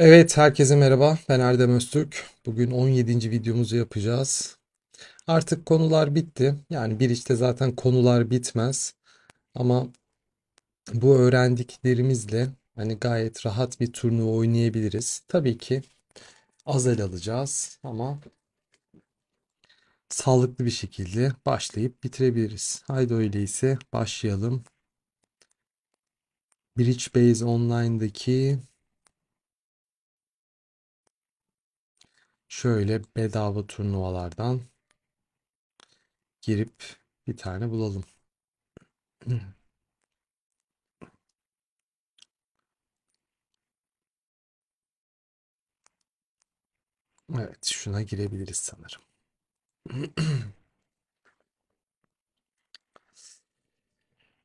Evet, herkese merhaba. Ben Erdem Öztürk. Bugün 17. videomuzu yapacağız. Artık konular bitti. Yani bir işte zaten konular bitmez. Ama bu öğrendiklerimizle hani gayet rahat bir turnuva oynayabiliriz. Tabii ki az el alacağız ama sağlıklı bir şekilde başlayıp bitirebiliriz. Haydi öyleyse başlayalım. Bridge Base Online'daki şöyle bedava turnuvalardan girip bir tane bulalım. Evet, şuna girebiliriz sanırım.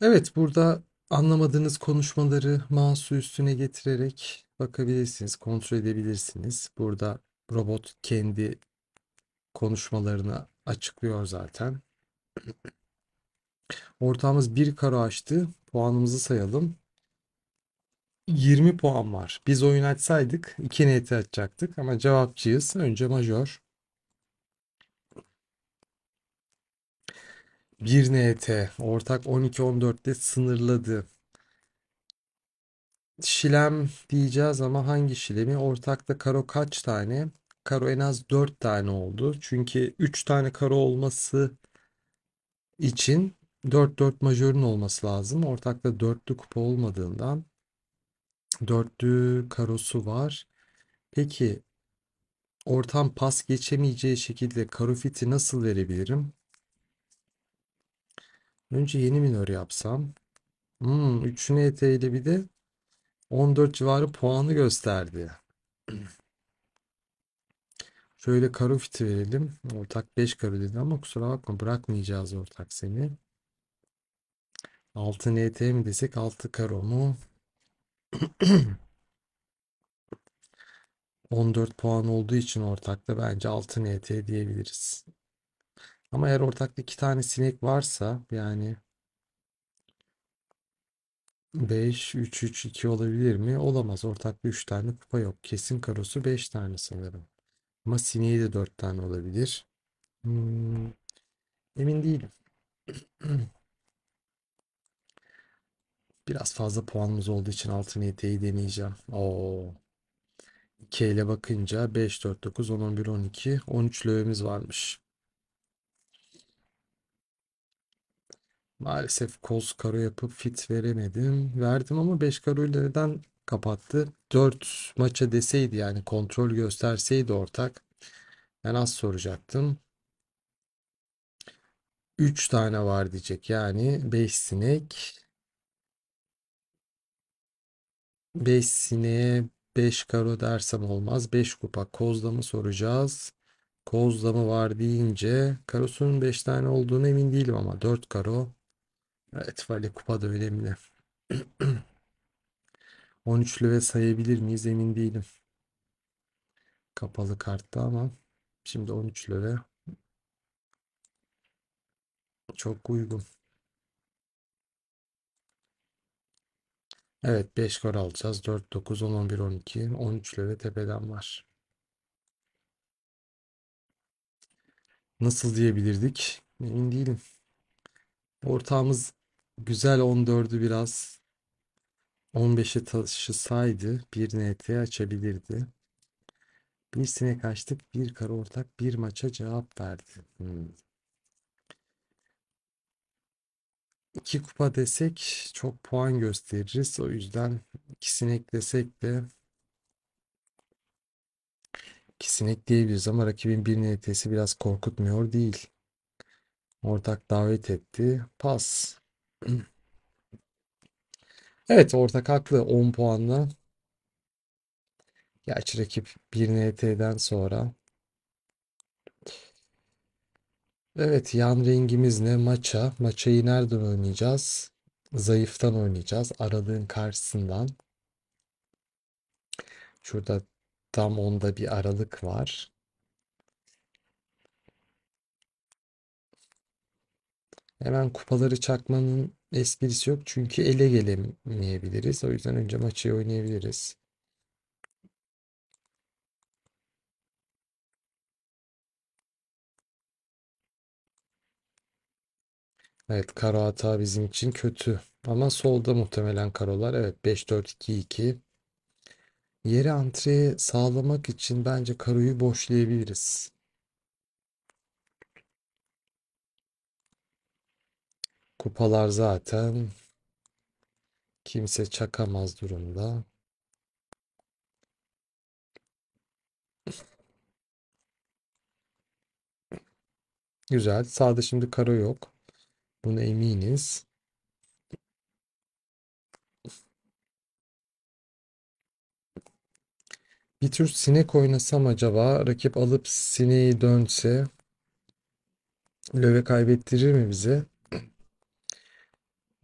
Evet, burada anlamadığınız konuşmaları mouse'u üstüne getirerek bakabilirsiniz, kontrol edebilirsiniz. Burada Robot kendi konuşmalarını açıklıyor zaten. Ortağımız bir karo açtı. Puanımızı sayalım. 20 puan var. Biz oyun açsaydık 2 NT açacaktık ama cevapçıyız. Önce major. 1 NT ortak 12-14'te sınırladı. Şilem diyeceğiz ama hangi şilemi? Ortakta karo kaç tane? Karo en az 4 tane oldu. Çünkü 3 tane karo olması için 4-4 majörün olması lazım. Ortakta 4'lü kupa olmadığından 4'lü karosu var. Peki ortam pas geçemeyeceği şekilde karo fiti nasıl verebilirim? Önce yeni minör yapsam. Hmm, 3'ünü eteğiyle bir de 14 civarı puanı gösterdi. Şöyle karo fiti verelim. Ortak 5 karo dedi ama kusura bakma bırakmayacağız ortak seni. 6 NT mi desek 6 karo mu? 14 puan olduğu için ortakta bence 6 NT diyebiliriz. Ama eğer ortakta 2 tane sinek varsa yani 5, 3, 3, 2 olabilir mi? Olamaz. Ortakta 3 tane kupa yok. Kesin karosu 5 tane sanırım. Ama sineği de 4 tane olabilir. Hmm, emin değilim. Biraz fazla puanımız olduğu için altın yeteği deneyeceğim. Oo. 2 ile bakınca 5, 4, 9, 10, 11, 12, 13 lövemiz varmış. Maalesef koz karo yapıp fit veremedim. Verdim ama 5 karoyla neden kapattı? 4 maça deseydi yani kontrol gösterseydi ortak. Ben az soracaktım. 3 tane var diyecek. Yani 5 sinek. 5 sineğe 5 karo dersem olmaz. 5 kupa kozlamı soracağız. Kozlamı var deyince karosunun 5 tane olduğunu emin değilim ama 4 karo İtfaiye kupada önemli. 13'lü ve sayabilir miyiz emin değilim. Kapalı kartta ama şimdi 13'lü ve çok uygun. Evet 5 gol alacağız. 4, 9, 10, 11, 12. 13 lira tepeden var. Nasıl diyebilirdik? Emin değilim. Ortağımız Güzel 14'ü biraz 15'e taşısaydı bir NT açabilirdi. Bir sinek açtık, bir kara ortak, bir maça cevap verdi. Hmm. İki kupa desek çok puan gösteririz. O yüzden iki sinek desek de iki sinek diyebiliriz ama rakibin bir NT'si biraz korkutmuyor değil. Ortak davet etti. Pas. Evet ortak haklı 10 puanla. Gerçi rakip 1 NT'den sonra. Evet yan rengimiz ne? Maça. Maçayı nereden oynayacağız? Zayıftan oynayacağız. Aralığın karşısından. Şurada tam onda bir aralık var. Hemen kupaları çakmanın esprisi yok çünkü ele gelemeyebiliriz. O yüzden önce maçı oynayabiliriz. Evet karo hata bizim için kötü. Ama solda muhtemelen karolar. Evet 5-4-2-2. Yeri antre sağlamak için bence karoyu boşlayabiliriz. Kupalar zaten kimse çakamaz durumda. Güzel. Sağda şimdi kara yok. Buna eminiz. Bir tür sinek oynasam acaba rakip alıp sineği dönse löve kaybettirir mi bize?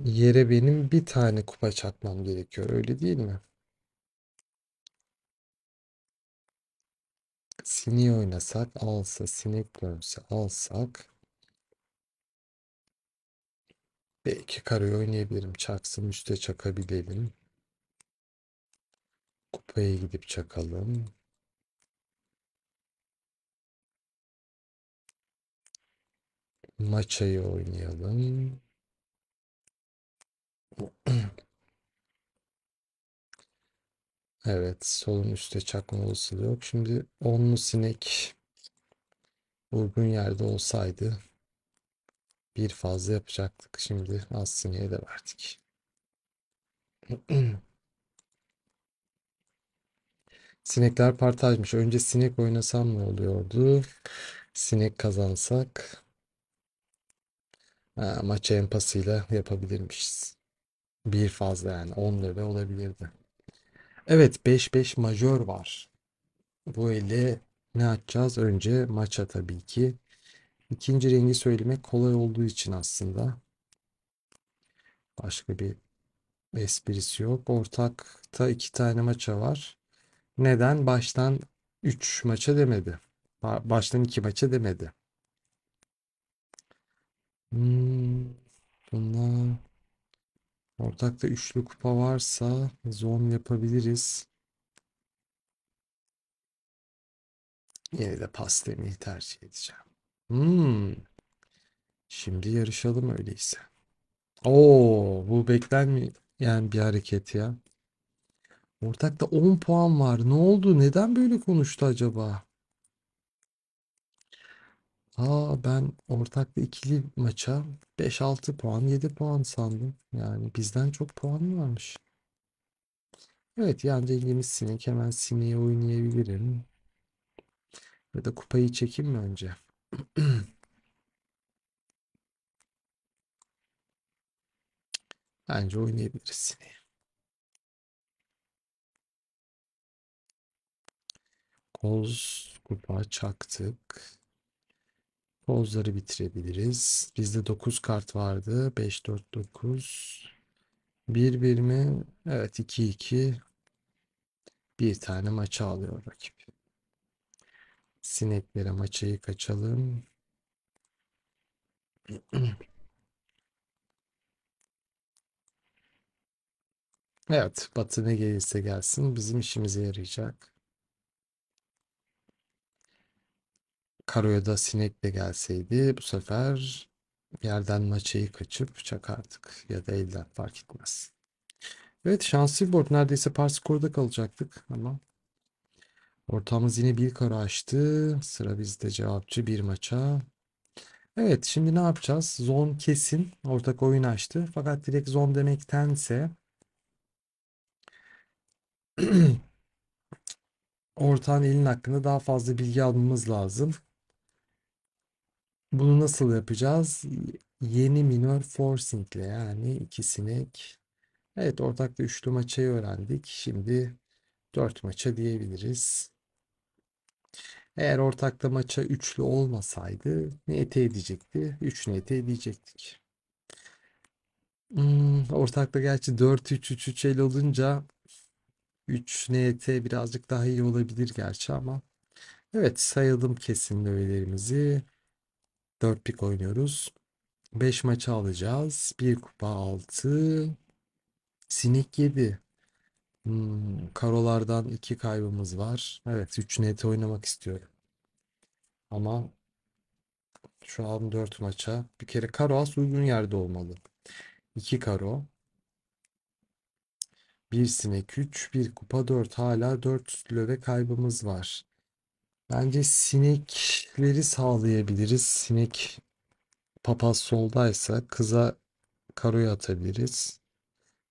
yere benim bir tane kupa çakmam gerekiyor. Öyle değil mi? Sini oynasak alsa, sinek dönse alsak. Belki karayı oynayabilirim. Çaksın üstte çakabilelim. Kupaya gidip çakalım. Maçayı oynayalım. Evet solun üstte çakma olasılığı yok. Şimdi onlu sinek uygun yerde olsaydı bir fazla yapacaktık. Şimdi az sineğe de verdik. Sinekler partajmış. Önce sinek oynasam ne oluyordu? Sinek kazansak ha, maçı empasıyla yapabilirmişiz. Bir fazla yani 10 lira olabilirdi. Evet 5-5 majör var. Bu ile ne açacağız Önce maça tabii ki. İkinci rengi söylemek kolay olduğu için aslında. Başka bir esprisi yok. Ortakta iki tane maça var. Neden? Baştan 3 maça demedi. Baştan 2 maça demedi. Hmm, bunlar Ortakta üçlü kupa varsa zon yapabiliriz. Yine de pas tercih edeceğim. Hmm. Şimdi yarışalım öyleyse. Oo, bu beklenmeyen yani bir hareket ya. Ortakta 10 puan var. Ne oldu? Neden böyle konuştu acaba? Aa ben ortaklı ikili maça 5-6 puan 7 puan sandım. Yani bizden çok puan varmış. Evet yan dengemiz sinek. Hemen sineği oynayabilirim. Ya da kupayı çekeyim mi önce? Bence oynayabiliriz sineği. Koz kupa çaktık. Pozları bitirebiliriz. Bizde 9 kart vardı. 5, 4, 9. 1, 1 mi? Evet 2, 2. Bir tane maça alıyor rakip. Sineklere maçayı kaçalım. Evet, batı ne gelirse gelsin bizim işimize yarayacak. Karoya da sinek de gelseydi bu sefer yerden maçayı kaçıp çakardık ya da elden fark etmez. Evet şanslı bir board. Neredeyse par skorda kalacaktık ama ortamız yine bir kara açtı. Sıra bizde cevapçı bir maça. Evet şimdi ne yapacağız? Zon kesin ortak oyun açtı. Fakat direkt zon demektense ortağın elin hakkında daha fazla bilgi almamız lazım. Bunu nasıl yapacağız? Yeni minör forcing ile yani iki sinek. Evet ortaklı üçlü maçayı öğrendik. Şimdi dört maça diyebiliriz. Eğer ortaklı maça üçlü olmasaydı ne ete edecekti. 3 ete edecektik. Hmm, ortakta gerçi 4-3-3-3 el olunca 3 NT birazcık daha iyi olabilir gerçi ama. Evet sayalım kesin öğelerimizi. 4 pik oynuyoruz. 5 maçı alacağız. 1 kupa 6. Sinek 7. Hmm, karolardan 2 kaybımız var. Evet 3 net oynamak istiyorum. Ama şu an 4 maça. Bir kere karo az uygun yerde olmalı. 2 karo. 1 sinek 3. 1 kupa 4. Hala 4 löve kaybımız var. Bence sinekleri sağlayabiliriz. Sinek papaz soldaysa kıza karoya atabiliriz.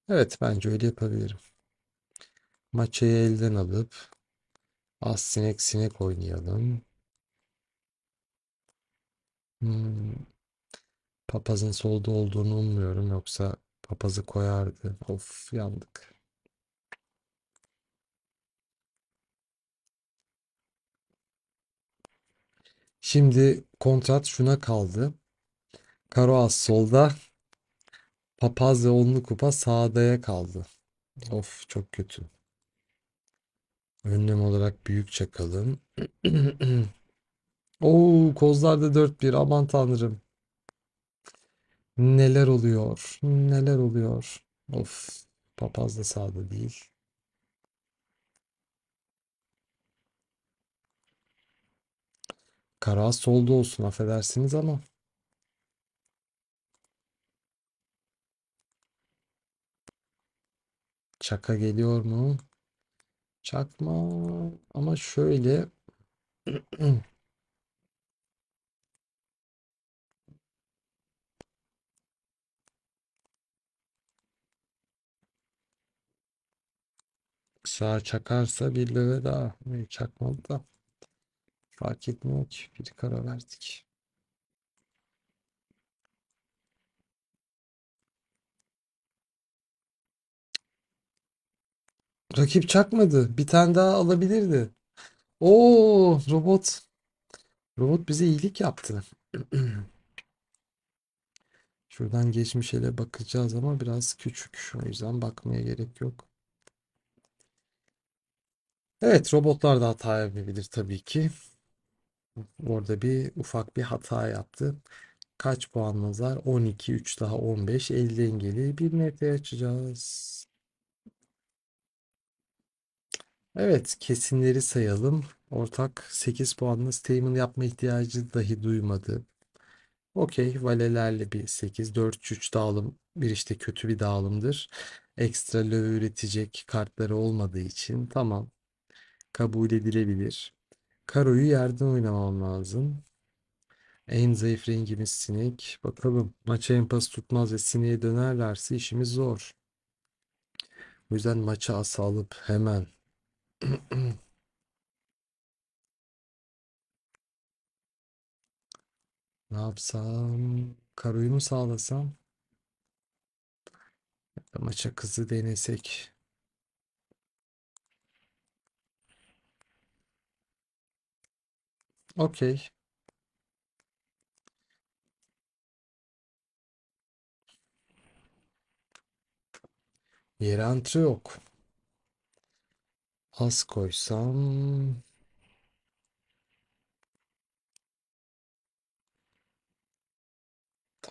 Evet bence öyle yapabilirim. Maçayı elden alıp az sinek sinek oynayalım. Hmm. Papazın solda olduğunu ummuyorum yoksa papazı koyardı. Of yandık. Şimdi kontrat şuna kaldı. Karo as solda. Papaz ve onlu kupa sağdaya kaldı. Of çok kötü. Önlem olarak büyük çakalım. Oo kozlarda 4-1 aman tanrım. Neler oluyor? Neler oluyor? Of papaz da sağda değil. Karaağaç solda olsun affedersiniz ama. Çaka geliyor mu? Çakma ama şöyle sağ çakarsa bir lira daha çakmadı da. Fark etmiyor ki. Bir karar verdik. Rakip çakmadı. Bir tane daha alabilirdi. Oo robot. Robot bize iyilik yaptı. Şuradan geçmiş ele bakacağız ama biraz küçük. O yüzden bakmaya gerek yok. Evet robotlar da hata yapabilir tabii ki. Orada bir ufak bir hata yaptı. Kaç puanımız var? 12, 3 daha 15, 50 dengeli bir nete açacağız. Evet, kesinleri sayalım. Ortak 8 puanlı statement yapma ihtiyacı dahi duymadı. Okey, valelerle bir 8, 4, 3 dağılım. Bir işte kötü bir dağılımdır. Ekstra löve üretecek kartları olmadığı için tamam. Kabul edilebilir. Karoyu yerden oynamam lazım. En zayıf rengimiz sinek. Bakalım maça en tutmaz ve sineğe dönerlerse işimiz zor. O yüzden maça asa alıp hemen Ne yapsam? Karoyu mu sağlasam? Ya maça kızı denesek. Okey. Yere antre yok. Az koysam...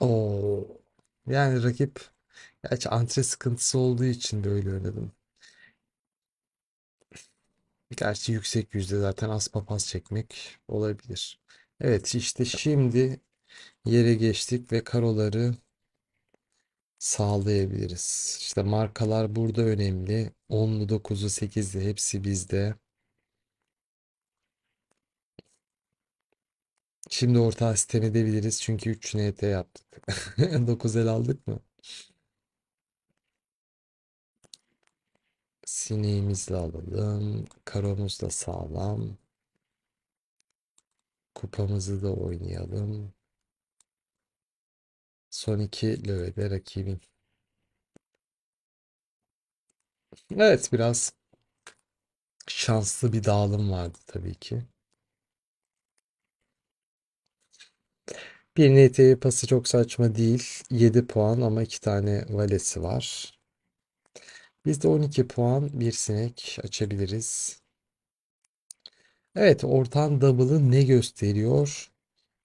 Oo. Yani rakip gerçi antre sıkıntısı olduğu için böyle oynadım. Gerçi yüksek yüzde zaten az papaz çekmek olabilir. Evet işte şimdi yere geçtik ve karoları sağlayabiliriz. İşte markalar burada önemli. 10'lu 9'lu 8'li hepsi bizde. Şimdi ortağı sistem edebiliriz çünkü 3 NT yaptık. 9 el aldık mı? Sineğimizle alalım. Karomuz da sağlam. Kupamızı da oynayalım. Son iki lövede rakibim. Evet biraz şanslı bir dağılım vardı tabii ki. Bir NT'ye pası çok saçma değil. 7 puan ama 2 tane valesi var. Biz de 12 puan bir sinek açabiliriz. Evet ortağın double'ı ne gösteriyor?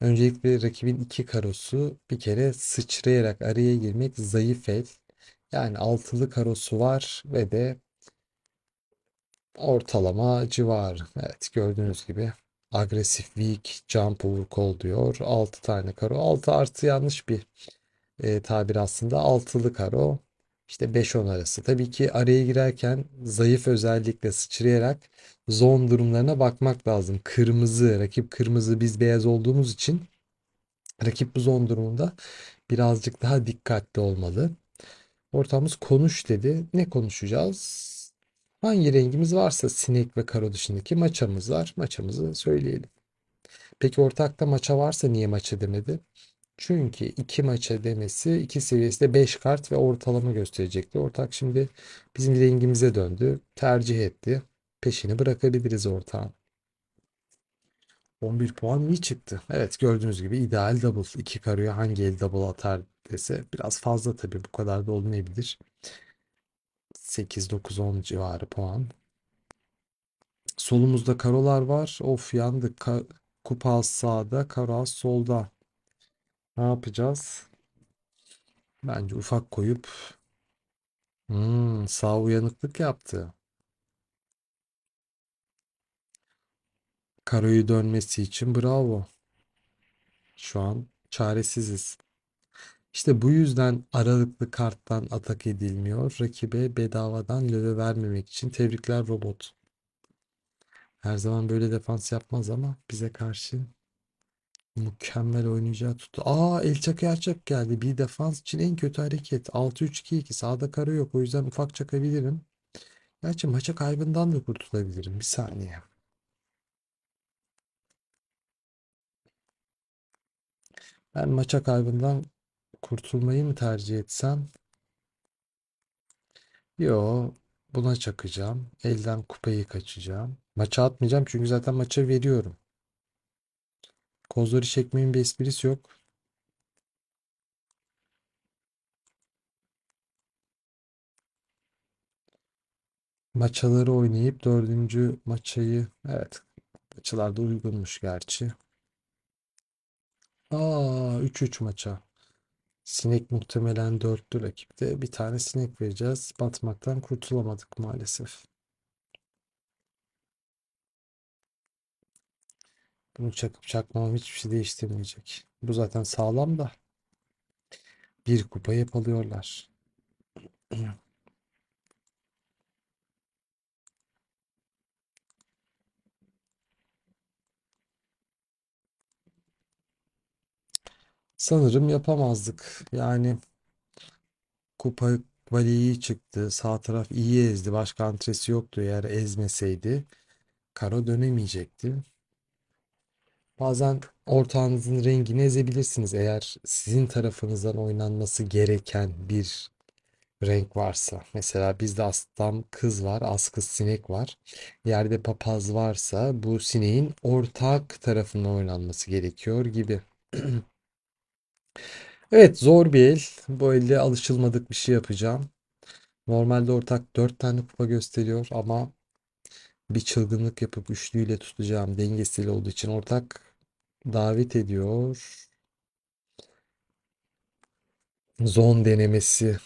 Öncelikle rakibin iki karosu bir kere sıçrayarak araya girmek zayıf el. Yani altılı karosu var ve de ortalama civar. Evet gördüğünüz gibi agresif weak jump over call diyor. 6 tane karo. 6 artı yanlış bir e, tabir aslında. Altılı karo işte 5-10 arası. Tabii ki araya girerken zayıf özellikle sıçrayarak zon durumlarına bakmak lazım. Kırmızı, rakip kırmızı, biz beyaz olduğumuz için rakip bu zon durumunda birazcık daha dikkatli olmalı. Ortamız konuş dedi. Ne konuşacağız? Hangi rengimiz varsa sinek ve karo dışındaki maçamız var. Maçamızı söyleyelim. Peki ortakta maça varsa niye maçı demedi? Çünkü 2 maça demesi 2 seviyesinde 5 kart ve ortalama gösterecekti. Ortak şimdi bizim rengimize döndü. Tercih etti. Peşini bırakabiliriz ortağın. 11 puan iyi çıktı. Evet gördüğünüz gibi ideal double. 2 karıya hangi el double atar dese biraz fazla tabii bu kadar da olmayabilir. 8-9-10 civarı puan. Solumuzda karolar var. Of yandık. Ka Kupal sağda, Karas solda. Ne yapacağız? Bence ufak koyup hmm, sağ uyanıklık yaptı. Karoyu dönmesi için bravo. Şu an çaresiziz. İşte bu yüzden aralıklı karttan atak edilmiyor. Rakibe bedavadan löve vermemek için tebrikler robot. Her zaman böyle defans yapmaz ama bize karşı Mükemmel oynayacağı tuttu. Aa elçak Çakı geldi. Bir defans için en kötü hareket. 6-3-2-2. Sağda kara yok. O yüzden ufak çakabilirim. Gerçi maça kaybından da kurtulabilirim. Bir saniye. Ben maça kaybından kurtulmayı mı tercih etsem? Yo, buna çakacağım. Elden kupayı kaçacağım. Maça atmayacağım çünkü zaten maça veriyorum. Kozları çekmenin bir esprisi yok. Maçaları oynayıp dördüncü maçayı evet maçalarda uygunmuş gerçi. Aa 3-3 maça. Sinek muhtemelen dörtlü rakipte. Bir tane sinek vereceğiz. Batmaktan kurtulamadık maalesef. Bunu çakıp çakmam hiçbir şey değiştirmeyecek. Bu zaten sağlam da. Bir kupa yapalıyorlar. Sanırım yapamazdık. Yani kupa valiyi çıktı. Sağ taraf iyi ezdi. Başka antresi yoktu. Eğer ezmeseydi karo dönemeyecekti. Bazen ortağınızın rengini ezebilirsiniz eğer sizin tarafınızdan oynanması gereken bir renk varsa. Mesela bizde aslan kız var, az kız sinek var. Yerde papaz varsa bu sineğin ortak tarafından oynanması gerekiyor gibi. evet zor bir el. Bu elde alışılmadık bir şey yapacağım. Normalde ortak 4 tane kupa gösteriyor ama bir çılgınlık yapıp üçlüyle tutacağım dengesiyle olduğu için ortak davet ediyor. Zon denemesi.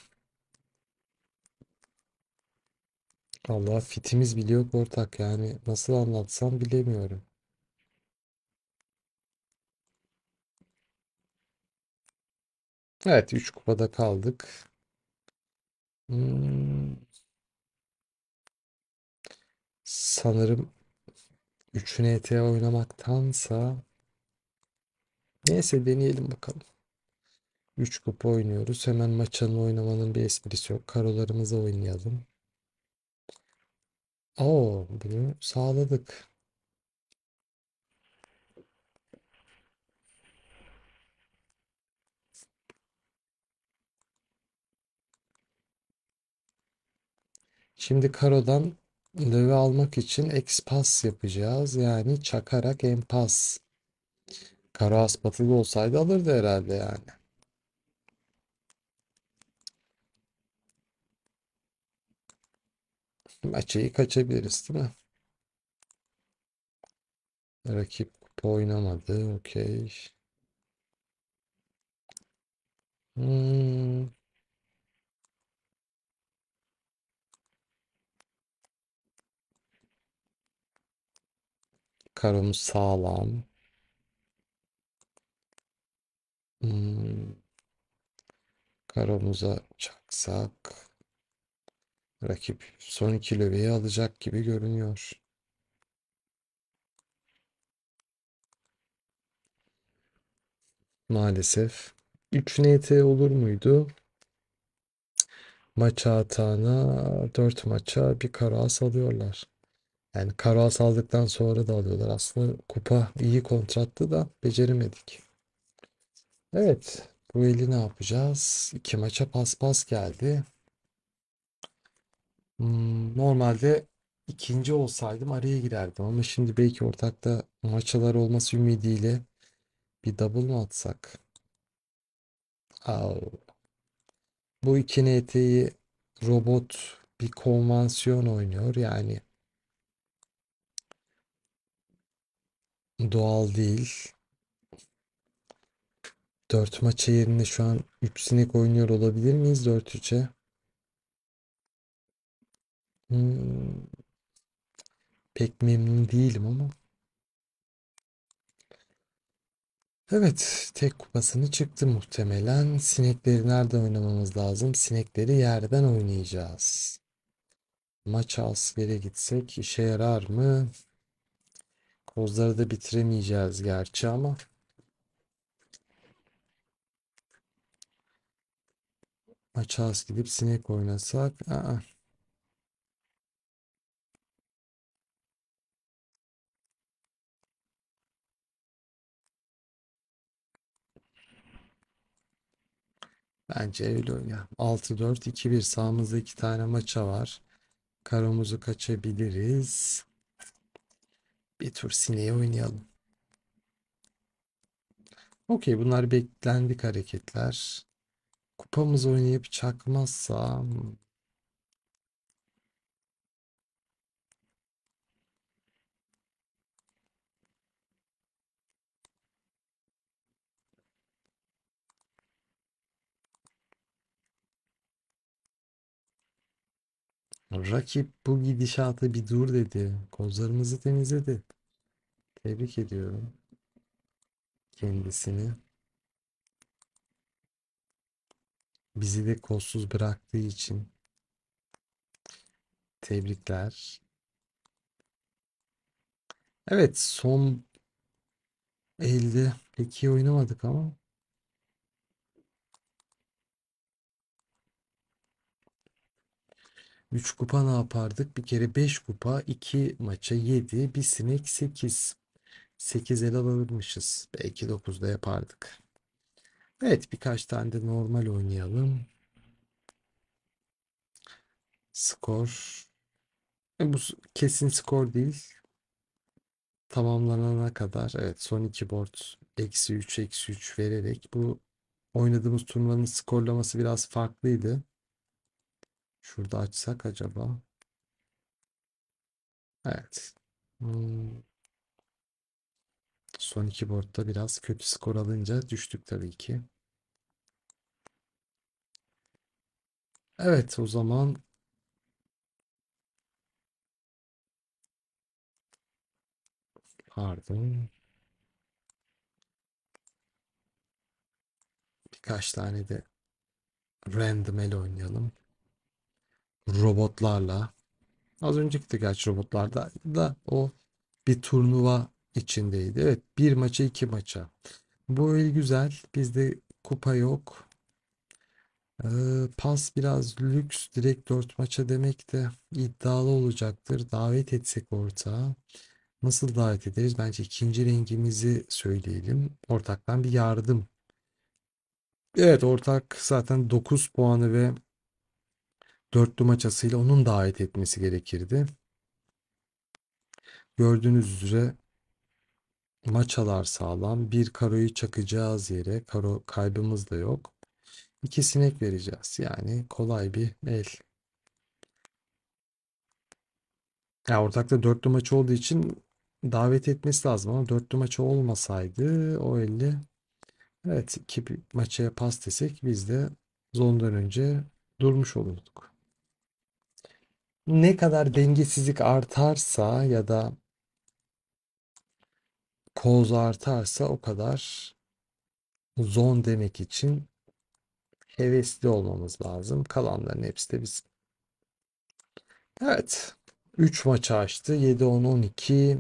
Allah fitimiz bile yok ortak yani nasıl anlatsam bilemiyorum. Evet 3 kupada kaldık. Hmm sanırım 3'ünü ETA oynamaktansa neyse deneyelim bakalım. 3 kupa oynuyoruz. Hemen maçanı oynamanın bir esprisi yok. Karolarımızı oynayalım. Oo, bunu sağladık. Şimdi karodan löve almak için ekspas yapacağız. Yani çakarak empas. Kara aspatılı olsaydı alırdı herhalde yani. Maçayı kaçabiliriz değil mi? Rakip kupa oynamadı. Okey. Hmm. Karım sağlam. Hmm. Karomuza çaksak. Rakip son iki löveyi alacak gibi görünüyor. Maalesef. 3 NT olur muydu? Maça atağına 4 maça bir karas alıyorlar. Yani Karal saldıktan sonra da alıyorlar. Aslında kupa iyi kontrattı da beceremedik. Evet. Bu eli ne yapacağız? İki maça paspas geldi. Hmm, normalde ikinci olsaydım araya girerdim ama şimdi belki ortakta maçalar olması ümidiyle bir double mı atsak? Bu iki NT'yi robot bir konvansiyon oynuyor. Yani doğal değil. 4 maça yerine şu an 3 sinek oynuyor olabilir miyiz 4-3'e? Hmm. Pek memnun değilim ama. Evet, tek kupasını çıktı muhtemelen. Sinekleri nerede oynamamız lazım? Sinekleri yerden oynayacağız. Maç alsvere gitsek işe yarar mı? Tozları da bitiremeyeceğiz gerçi ama. Açarız gidip sinek oynasak. Aa. Bence öyle ya. 6-4-2-1 sağımızda iki tane maça var. Karomuzu kaçabiliriz. Bir tur sineği oynayalım. Okey bunlar beklendik hareketler. Kupamız oynayıp çakmazsa Rakip bu gidişata bir dur dedi. Kozlarımızı temizledi. Tebrik ediyorum kendisini. Bizi de kolsuz bıraktığı için tebrikler. Evet son 52 oynamadık ama 3 kupa ne yapardık? Bir kere 5 kupa 2 maça 7 bir sinek 8. 8 el alırmışız. Belki 9'da yapardık. Evet birkaç tane de normal oynayalım. Skor. E, bu kesin skor değil. Tamamlanana kadar evet son 2 board eksi 3 eksi 3 vererek bu oynadığımız turnuvanın skorlaması biraz farklıydı. Şurada açsak acaba. Evet. Hmm. Son iki boardta biraz kötü skor alınca düştük tabii ki. Evet o zaman pardon birkaç tane de random el oynayalım robotlarla. Az önceki de gerçi robotlarda da o bir turnuva içindeydi. Evet bir maça iki maça. Bu el güzel. Bizde kupa yok. Ee, pas biraz lüks. Direkt dört maça demek de iddialı olacaktır. Davet etsek orta Nasıl davet ederiz? Bence ikinci rengimizi söyleyelim. Ortaktan bir yardım. Evet ortak zaten 9 puanı ve dörtlü maçasıyla onun davet etmesi gerekirdi. Gördüğünüz üzere maçalar sağlam. Bir karoyu çakacağız yere karo kaybımız da yok. İki sinek vereceğiz. Yani kolay bir el. Ya ortakta dörtlü maç olduğu için davet etmesi lazım ama dörtlü maç olmasaydı o elli evet iki maçaya pas desek biz de zondan önce durmuş olurduk ne kadar dengesizlik artarsa ya da koz artarsa o kadar zon demek için hevesli olmamız lazım. Kalanların hepsi de bizim. Evet. 3 maçı açtı. 7, 10, 12.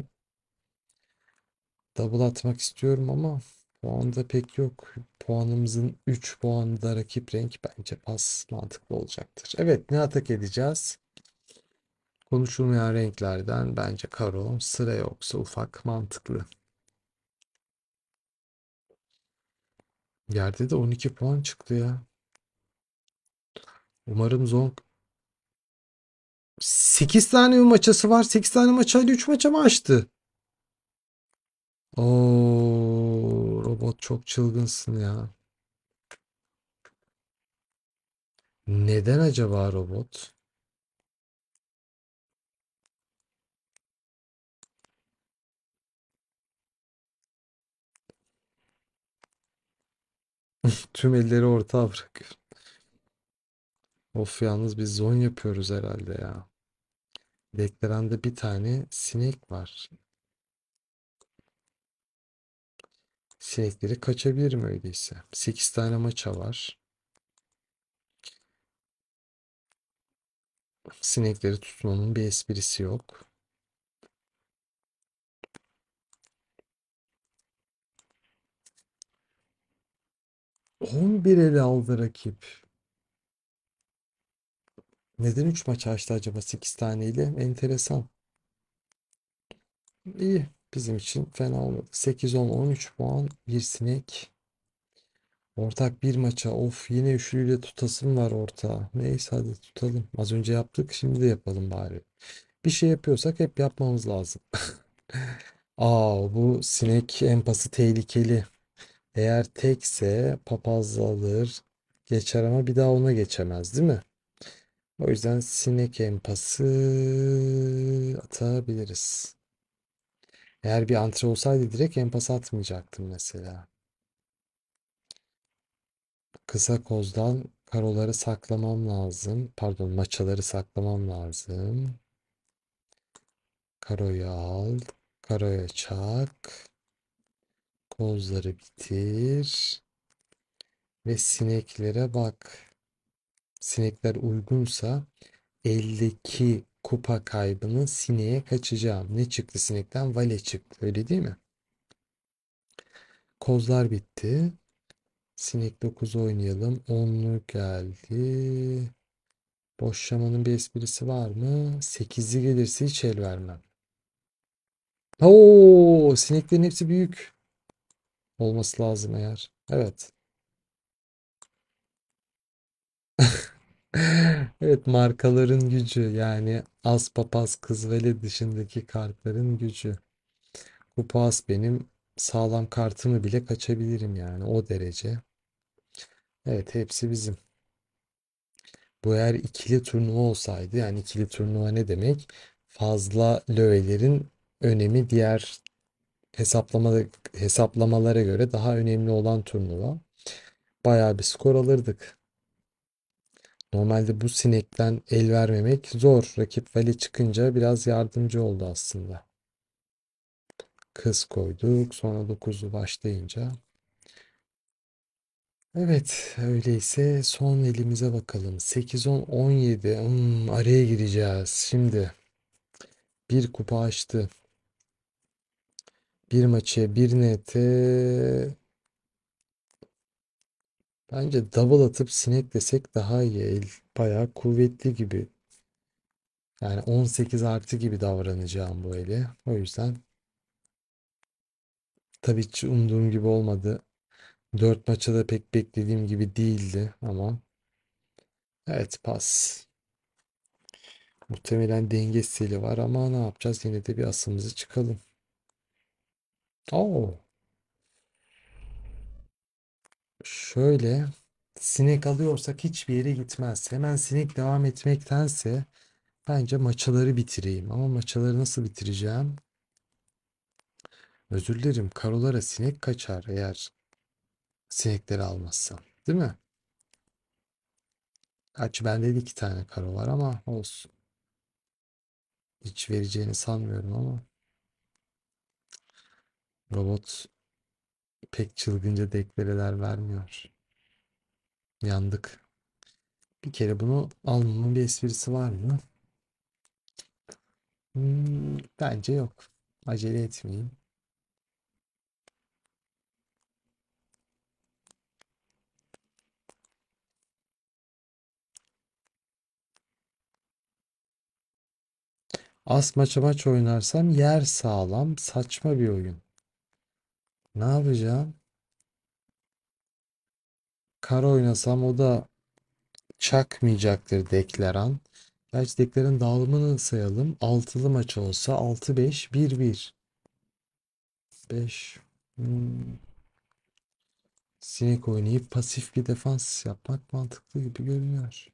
Double atmak istiyorum ama puan da pek yok. Puanımızın 3 puanı da rakip renk bence pas mantıklı olacaktır. Evet ne atak edeceğiz? Konuşulmayan renklerden bence karo, sıra yoksa ufak mantıklı. Yerde de 12 puan çıktı ya. Umarım Zong 8 tane mi maçası var? 8 tane maça 3 maça mı açtı? O robot çok çılgınsın ya. Neden acaba robot? Tüm elleri ortağa bırakıyor. Of yalnız biz zon yapıyoruz herhalde ya. Deklerende bir tane sinek var. Sinekleri kaçabilirim öyleyse. 8 tane maça var. Sinekleri tutmanın bir esprisi yok. 11 ele aldı rakip. Neden 3 maç açtı acaba 8 taneyle? Enteresan. İyi. Bizim için fena olmadı. 8, 10, 13 puan. Bir sinek. Ortak bir maça. Of yine üçlüyle tutasım var ortağı. Neyse hadi tutalım. Az önce yaptık. Şimdi de yapalım bari. Bir şey yapıyorsak hep yapmamız lazım. Aa bu sinek empası tehlikeli. Eğer tekse papaz alır geçer ama bir daha ona geçemez değil mi? O yüzden sinek empası atabiliriz. Eğer bir antre olsaydı direkt empas atmayacaktım mesela. Kısa kozdan karoları saklamam lazım. Pardon maçaları saklamam lazım. Karoyu al. Karoya çak kozları bitir ve sineklere bak. Sinekler uygunsa eldeki kupa kaybını sineğe kaçacağım. Ne çıktı sinekten? Vale çıktı. Öyle değil mi? Kozlar bitti. Sinek 9 oynayalım. 10'lu geldi. Boşlamanın bir esprisi var mı? 8'li gelirse hiç el vermem. Oo, sineklerin hepsi büyük olması lazım eğer. Evet. Evet markaların gücü yani Aspapaz Kızvele dışındaki kartların gücü. Kupas benim sağlam kartımı bile kaçabilirim yani o derece. Evet hepsi bizim. Bu eğer ikili turnuva olsaydı yani ikili turnuva ne demek? Fazla lövelerin önemi diğer hesaplama, hesaplamalara göre daha önemli olan turnuva. Bayağı bir skor alırdık. Normalde bu sinekten el vermemek zor. Rakip vali çıkınca biraz yardımcı oldu aslında. Kız koyduk. Sonra dokuzlu başlayınca. Evet öyleyse son elimize bakalım. 8-10-17 hmm, araya gireceğiz. Şimdi bir kupa açtı. Bir maçı bir nete bence double atıp sinek desek daha iyi. El bayağı kuvvetli gibi. Yani 18 artı gibi davranacağım bu eli. O yüzden tabii hiç umduğum gibi olmadı. 4 maça da pek beklediğim gibi değildi ama evet pas. Muhtemelen denge stili var ama ne yapacağız? Yine de bir asımızı çıkalım. Oo. Şöyle sinek alıyorsak hiçbir yere gitmez. Hemen sinek devam etmektense bence maçaları bitireyim. Ama maçaları nasıl bitireceğim? Özür dilerim karolara sinek kaçar eğer sinekleri almazsam. Değil mi? Gerçi bende de iki tane karo var ama olsun. Hiç vereceğini sanmıyorum ama. Robot pek çılgınca deklereler vermiyor. Yandık. Bir kere bunu almanın bir esprisi var mı? Hmm, bence yok. Acele etmeyin. As maça maç oynarsam yer sağlam saçma bir oyun. Ne yapacağım? Kar oynasam o da çakmayacaktır Dekleran. Gerçi Dekleran dağılımını sayalım. Altılı maç olsa 6-5-1-1. 5. Hmm. Sinek oynayıp pasif bir defans yapmak mantıklı gibi görünüyor.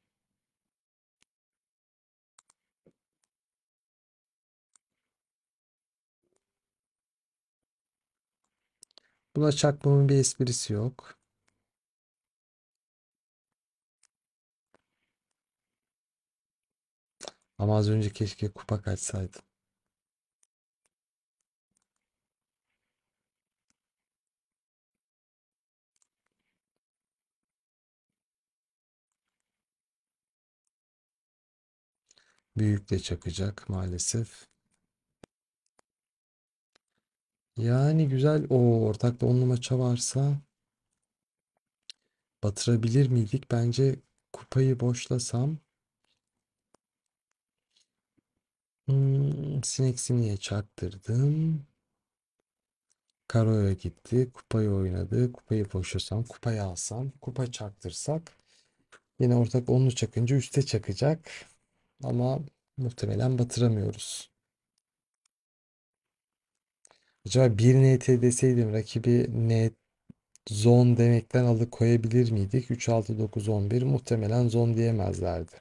Buna çakmamın bir esprisi yok. Ama az önce keşke kupa kaçsaydım. Büyük de çakacak maalesef. Yani güzel. O ortakta onlu maça varsa batırabilir miydik? Bence kupayı boşlasam hmm, sinek sineğe çaktırdım. Karoya gitti. Kupayı oynadı. Kupayı boşlasam, kupayı alsam, kupa çaktırsak yine ortak onlu çakınca üste çakacak. Ama muhtemelen batıramıyoruz. Acaba 1 NT deseydim rakibi net zon demekten alıkoyabilir miydik? 3, 6, 9, 11 muhtemelen zon diyemezlerdi.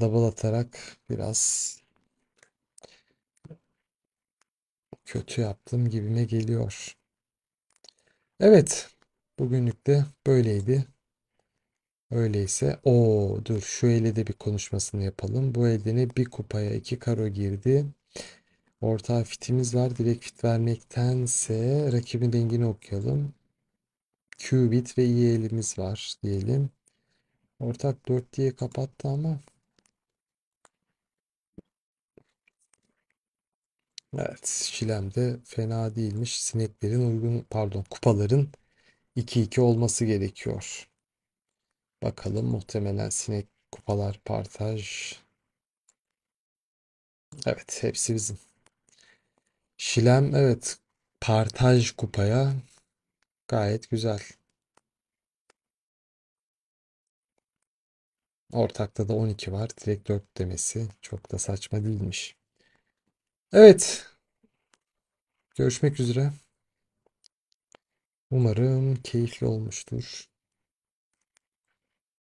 Double atarak biraz kötü yaptım gibime geliyor. Evet. Bugünlük de böyleydi. Öyleyse o dur şu elde de bir konuşmasını yapalım. Bu eldene bir kupaya iki karo girdi. Orta fitimiz var. Direkt fit vermektense rakibin rengini okuyalım. Q bit ve iyi elimiz var diyelim. Ortak 4 diye kapattı ama. Evet Şilem de fena değilmiş. Sineklerin uygun pardon kupaların 2-2 olması gerekiyor. Bakalım muhtemelen sinek kupalar partaj. Evet hepsi bizim. Şilem evet. Partaj kupaya gayet güzel. Ortakta da 12 var. Direkt 4 demesi çok da saçma değilmiş. Evet. Görüşmek üzere. Umarım keyifli olmuştur.